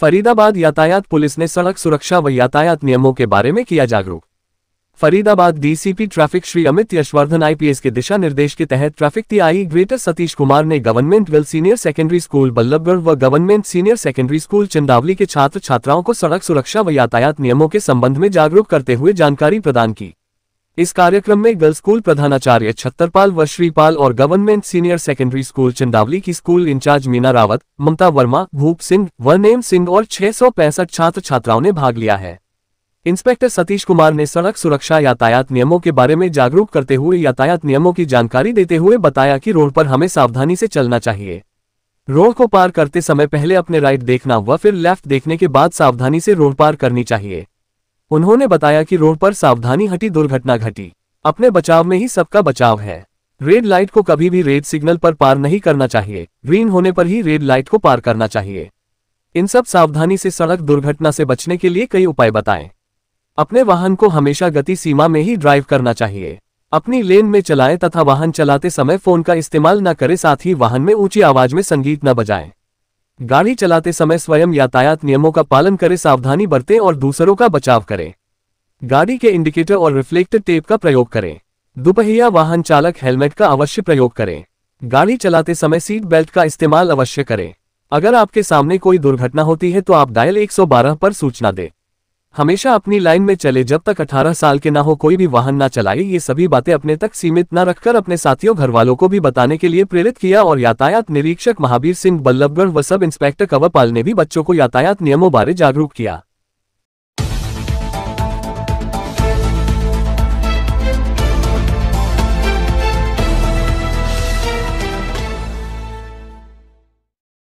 फरीदाबाद यातायात पुलिस ने सड़क सुरक्षा व यातायात नियमों के बारे में किया जागरूक Faridabad DCP traffic Shri Amit Yashwardhan IPS के दिशा निर्देश के तहत traffic TI greater Satish Kumar ने government well senior secondary school Ballabhgarh व government senior secondary school Chandawali के छात्र छात्राओं को सड़क सुरक्षा व यातायात नियमों के संबंध में जागरूक करते हुए जानकारी प्रदान की इस कार्यक्रम में गर्ल स्कूल प्रधानाचार्य छत्तरपाल व श्रीपाल और government senior secondary school Chandawali की स्कूल इंचार्ज मीना रावत ममता वर्मा भूप सिंह व नेम सिंह और छह छात्र छात्राओं ने भाग लिया है इंस्पेक्टर सतीश कुमार ने सड़क सुरक्षा यातायात नियमों के बारे में जागरूक करते हुए यातायात नियमों की जानकारी देते हुए बताया कि रोड पर हमें सावधानी से चलना चाहिए रोड को पार करते समय पहले अपने राइट देखना व फिर लेफ्ट देखने के बाद सावधानी से रोड पार करनी चाहिए उन्होंने बताया कि रोड पर सावधानी हटी दुर्घटना घटी अपने बचाव में ही सबका बचाव है रेड लाइट को कभी भी रेड सिग्नल पर पार नहीं करना चाहिए ग्रीन होने पर ही रेड लाइट को पार करना चाहिए इन सब सावधानी से सड़क दुर्घटना से बचने के लिए कई उपाय बताएं अपने वाहन को हमेशा गति सीमा में ही ड्राइव करना चाहिए अपनी लेन में चलाएं तथा वाहन चलाते समय फोन का इस्तेमाल न करें साथ ही वाहन में ऊंची आवाज में संगीत न बजाएं गाड़ी चलाते समय स्वयं यातायात नियमों का पालन करें सावधानी बरतें और दूसरों का बचाव करें गाड़ी के इंडिकेटर और रिफ्लेक्टर टेप का प्रयोग करें दुपहिया वाहन चालक हेलमेट का अवश्य प्रयोग करें गाड़ी चलाते समय सीट बेल्ट का इस्तेमाल अवश्य करें अगर आपके सामने कोई दुर्घटना होती है तो आप डायल 112 पर सूचना दें हमेशा अपनी लाइन में चले जब तक 18 साल के ना हो कोई भी वाहन ना चलाए ये सभी बातें अपने तक सीमित न रखकर अपने साथियों घरवालों को भी बताने के लिए प्रेरित किया और यातायात निरीक्षक महावीर सिंह बल्लभगढ़ व सब इंस्पेक्टर कंवरपाल ने भी बच्चों को यातायात नियमों बारे जागरूक किया